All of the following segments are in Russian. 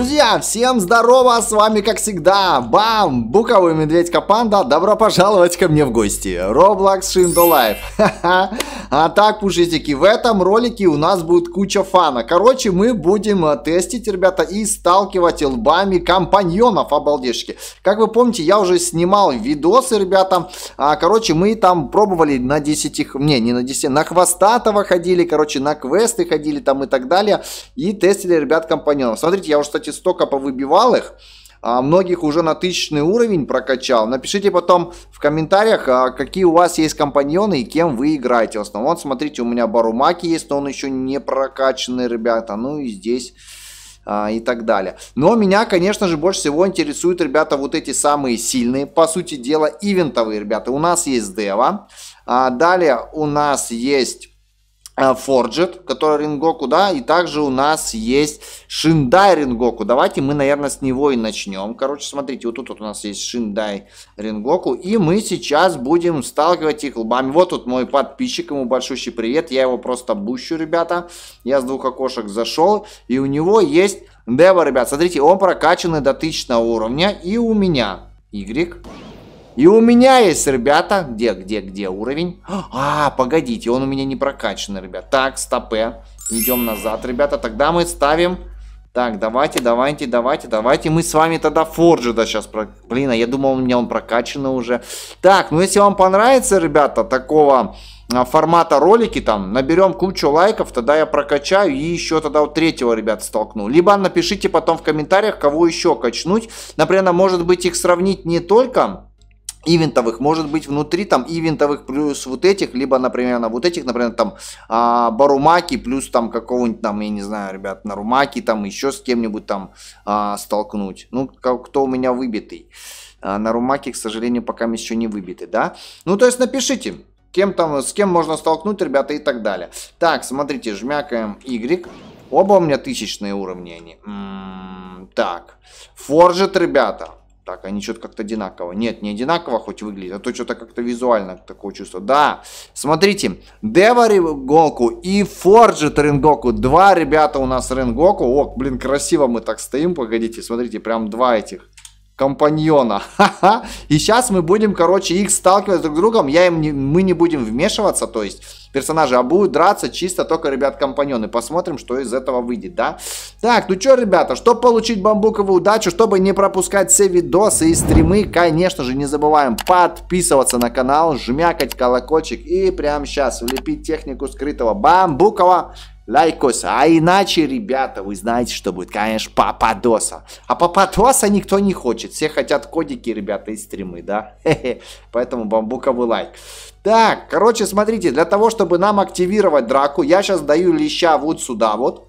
Друзья, всем здорово, с вами как всегда, бам, Буковый Медведь Капанда, добро пожаловать ко мне в гости, Roblox Shindo Life, а так, пушистики, в этом ролике у нас будет куча фана, короче, мы будем э, тестить, ребята, и сталкивать лбами компаньонов, обалдешки, как вы помните, я уже снимал видосы, ребята, а, короче, мы там пробовали на 10, не, не на 10, на хвостатого ходили, короче, на квесты ходили там и так далее, и тестили, ребят, компаньонов, смотрите, я уже, кстати, Слушайте, столько повыбивал их, а многих уже на тысячный уровень прокачал. Напишите потом в комментариях, а, какие у вас есть компаньоны и кем вы играете. В основном, вот смотрите, у меня Барумаки есть, но он еще не прокачанный, ребята. Ну и здесь а, и так далее. Но меня, конечно же, больше всего интересуют, ребята, вот эти самые сильные, по сути дела, ивентовые, ребята. У нас есть Дева, а, далее у нас есть Э, Forged, который Рингоку, да, и также у нас есть Шиндай Рингоку. Давайте мы, наверное, с него и начнем. Короче, смотрите, вот тут вот у нас есть Шиндай Рингоку, и мы сейчас будем сталкивать их лбами. Вот тут мой подписчик, ему большущий привет, я его просто бущу, ребята. Я с двух окошек зашел, и у него есть Дева, ребят, смотрите, он прокачанный до тысячного уровня, и у меня Y. И у меня есть, ребята, где, где, где уровень? А, погодите, он у меня не прокачанный, ребят. Так, стопе. Э. Идем назад, ребята. Тогда мы ставим... Так, давайте, давайте, давайте, давайте. Мы с вами тогда да, сейчас... Про... Блин, а я думал, у меня он прокачанный уже. Так, ну если вам понравится, ребята, такого а, формата ролики там, наберем кучу лайков, тогда я прокачаю и еще тогда вот третьего, ребят, столкну. Либо напишите потом в комментариях, кого еще качнуть. Например, может быть их сравнить не только ивентовых, может быть, внутри там ивентовых плюс вот этих, либо, например, на вот этих, например, там а, Барумаки плюс там какого-нибудь там, я не знаю, ребят, на румаки там еще с кем-нибудь там а, столкнуть. Ну, как, кто у меня выбитый. А, Нарумаки, к сожалению, пока еще не выбиты, да? Ну, то есть напишите, кем там, с кем можно столкнуть, ребята, и так далее. Так, смотрите, жмякаем Y. Оба у меня тысячные уровни они. М м-м, -м так, Форжит, ребята. Так, они что-то как-то одинаково. Нет, не одинаково хоть выглядит, а то что-то как-то визуально такое чувство. Да, смотрите, Дева Ренгоку и Форджет Ренгоку. Два ребята у нас Ренгоку. О, блин, красиво мы так стоим, погодите. Смотрите, прям два этих компаньона. И сейчас мы будем, короче, их сталкивать друг с другом. Я им не, мы не будем вмешиваться, то есть персонажи, а будут драться чисто только, ребят, компаньоны. Посмотрим, что из этого выйдет, да? Так, ну что, ребята, чтобы получить бамбуковую удачу, чтобы не пропускать все видосы и стримы, конечно же, не забываем подписываться на канал, жмякать колокольчик и прямо сейчас влепить технику скрытого бамбукова лайкос. А иначе, ребята, вы знаете, что будет, конечно, пападоса. А пападоса никто не хочет. Все хотят кодики, ребята, и стримы, да? Поэтому бамбуковый лайк. Так, короче, смотрите, для того, чтобы нам активировать драку, я сейчас даю леща вот сюда вот.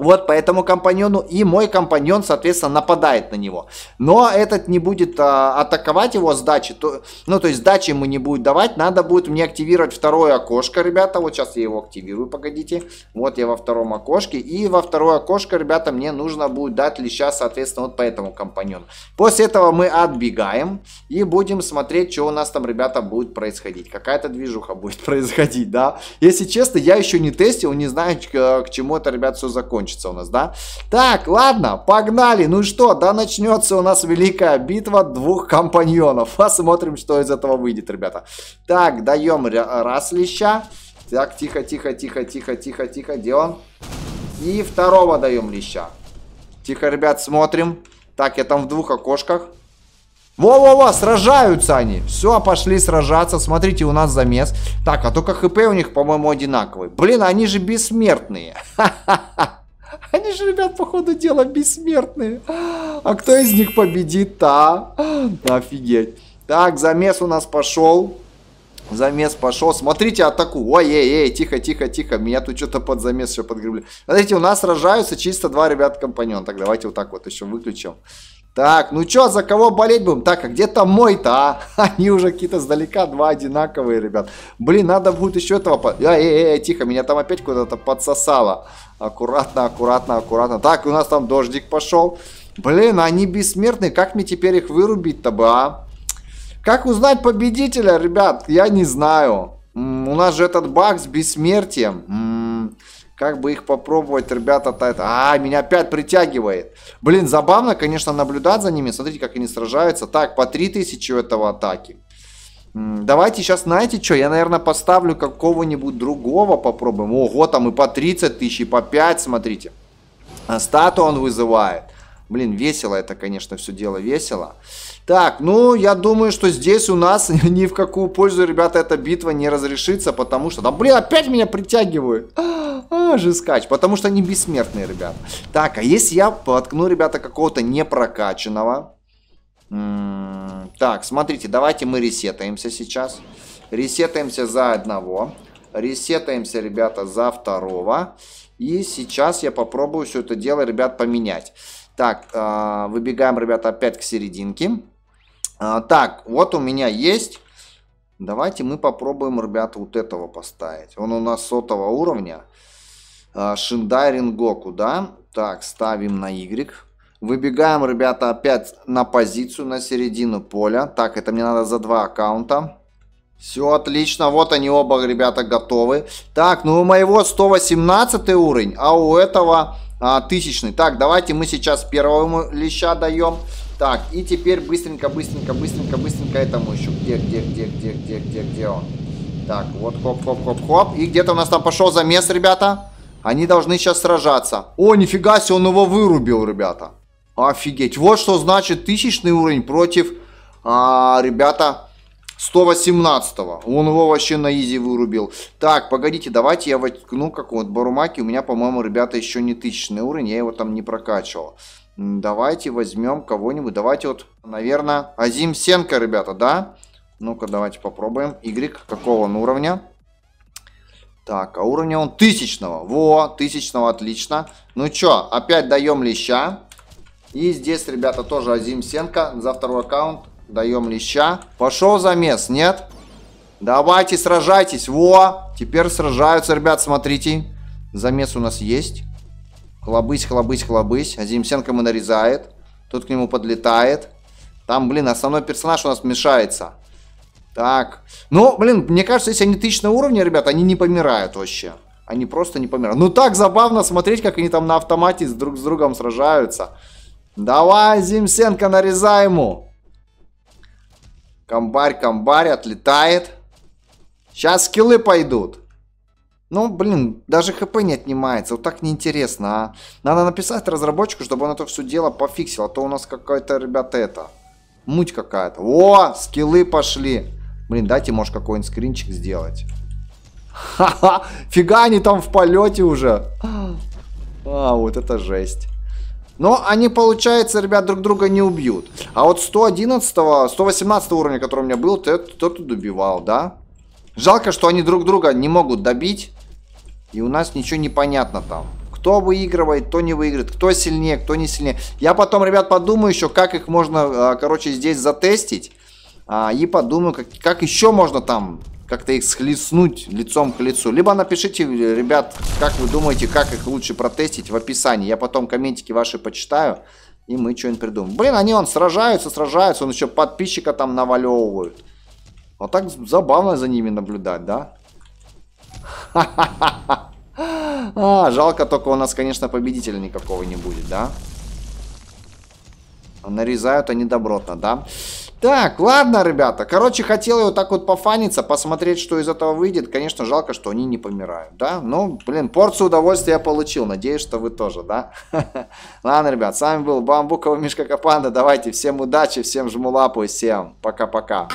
Вот по этому компаньону и мой компаньон, соответственно, нападает на него. Но этот не будет а, атаковать его сдачи. то, ну то есть сдачи ему не будет давать, надо будет мне активировать второе окошко, ребята, вот сейчас я его активирую, погодите, вот я во втором окошке, и во второе окошко, ребята, мне нужно будет дать леща, соответственно, вот по этому компаньону. После этого мы отбегаем и будем смотреть, что у нас там, ребята, будет происходить, какая-то движуха будет происходить, да. Если честно, я еще не тестил, не знаю, к, к чему это, ребят, все закончится закончится у нас, да? Так, ладно, погнали. Ну и что, да начнется у нас великая битва двух компаньонов. Посмотрим, что из этого выйдет, ребята. Так, даем раз леща. Так, тихо, тихо, тихо, тихо, тихо, тихо. Где он? И второго даем леща. Тихо, ребят, смотрим. Так, я там в двух окошках. Во-во-во, сражаются они. Все, пошли сражаться. Смотрите, у нас замес. Так, а только хп у них, по-моему, одинаковый. Блин, они же бессмертные. наши ребят, по ходу дела, бессмертные. А кто из них победит-то, а? Офигеть. Так, замес у нас пошел. Замес пошел. Смотрите атаку. Ой, ей, ей, тихо, тихо, тихо. Меня тут что-то под замес еще подгребли. Смотрите, у нас сражаются чисто два ребят-компаньон. Так, давайте вот так вот еще выключим. Так, ну чё, за кого болеть будем? Так, а где там мой-то, а? Они уже какие-то сдалека, два одинаковые, ребят. Блин, надо будет еще этого... Эй, эй, эй, тихо, меня там опять куда-то подсосало. Аккуратно, аккуратно, аккуратно. Так, у нас там дождик пошел. Блин, они бессмертные. Как мне теперь их вырубить-то бы, а? Как узнать победителя, ребят? Я не знаю. у нас же этот баг с бессмертием. как бы их попробовать, ребята, -то это... А, меня опять притягивает. Блин, забавно, конечно, наблюдать за ними. Смотрите, как они сражаются. Так, по 3000 у этого атаки. Давайте сейчас, знаете что, я, наверное, поставлю какого-нибудь другого, попробуем. Ого, там и по 30 тысяч, и по 5, смотрите. А стату он вызывает. Блин, весело это, конечно, все дело весело. Так, ну, я думаю, что здесь у нас ни в какую пользу, ребята, эта битва не разрешится, потому что... Да, блин, опять меня притягивают. А, жескач, потому что они бессмертные, ребята. Так, а если я поткну, ребята, какого-то непрокачанного... М так, смотрите, давайте мы ресетаемся сейчас. Ресетаемся за одного. Ресетаемся, ребята, за второго. И сейчас я попробую все это дело, ребят, поменять. Так, а, выбегаем, ребята, опять к серединке. А, так, вот у меня есть... Давайте мы попробуем, ребята, вот этого поставить. Он у нас сотого уровня. А, Шиндай Рингоку, да? Так, ставим на Y. Выбегаем, ребята, опять на позицию, на середину поля. Так, это мне надо за два аккаунта. Все отлично, вот они оба, ребята, готовы. Так, ну у моего 118 уровень, а у этого а, тысячный. Так, давайте мы сейчас первому леща даем. Так, и теперь быстренько, быстренько, быстренько, быстренько этому еще. Где, где, где, где, где, где, где он? Так, вот хоп, хоп, хоп, хоп. И где-то у нас там пошел замес, ребята. Они должны сейчас сражаться. О, нифига себе, он его вырубил, ребята. Офигеть. Вот что значит тысячный уровень против, а, ребята, 118 -го. Он его вообще на изи вырубил. Так, погодите, давайте я воткну как вот Барумаки. У меня, по-моему, ребята, еще не тысячный уровень. Я его там не прокачивал. Давайте возьмем кого-нибудь. Давайте вот, наверное, Азим Сенка, ребята, да? Ну-ка, давайте попробуем. Игрик какого он уровня? Так, а уровня он тысячного. Во, тысячного, отлично. Ну чё, опять даем леща. И здесь, ребята, тоже Азим Сенко. За второй аккаунт даем леща. Пошел замес, нет? Давайте, сражайтесь. Во! Теперь сражаются, ребят, смотрите. Замес у нас есть. Хлобысь, хлобысь, хлобысь. Азим Сенко мы нарезает. Тут к нему подлетает. Там, блин, основной персонаж у нас мешается. Так. Ну, блин, мне кажется, если они тысячного уровня, ребят, они не помирают вообще. Они просто не помирают. Ну, так забавно смотреть, как они там на автомате друг с другом сражаются. Давай, Зимсенко, нарезай ему. Комбарь, комбарь, отлетает. Сейчас скиллы пойдут. Ну, блин, даже хп не отнимается. Вот так неинтересно, а. Надо написать разработчику, чтобы он это все дело пофиксил. А то у нас какая-то, ребята, это... Муть какая-то. О, скиллы пошли. Блин, дайте, может, какой-нибудь скринчик сделать. Ха-ха, фига они там в полете уже. А, вот это жесть. Но они, получается, ребят, друг друга не убьют. А вот 111, го 118 уровня, который у меня был, тот и добивал, да? Жалко, что они друг друга не могут добить. И у нас ничего не понятно там. Кто выигрывает, кто не выиграет, кто сильнее, кто не сильнее. Я потом, ребят, подумаю еще, как их можно, а, короче, здесь затестить. А, и подумаю, как, как еще можно там как-то их схлестнуть лицом к лицу. Либо напишите, ребят, как вы думаете, как их лучше протестить в описании. Я потом комментики ваши почитаю, и мы что-нибудь придумаем. Блин, они он сражаются, сражаются, он еще подписчика там навалевывают. вот так забавно за ними наблюдать, да? А, жалко только у нас, конечно, победителя никакого не будет, да? Нарезают они добротно, да? Да. Так, ладно, ребята. Короче, хотел я вот так вот пофаниться, посмотреть, что из этого выйдет. Конечно, жалко, что они не помирают, да? Ну, блин, порцию удовольствия я получил. Надеюсь, что вы тоже, да? Ладно, ребят, с вами был Бамбуковый Мишка Капанда. Давайте, всем удачи, всем жму лапу, всем пока-пока.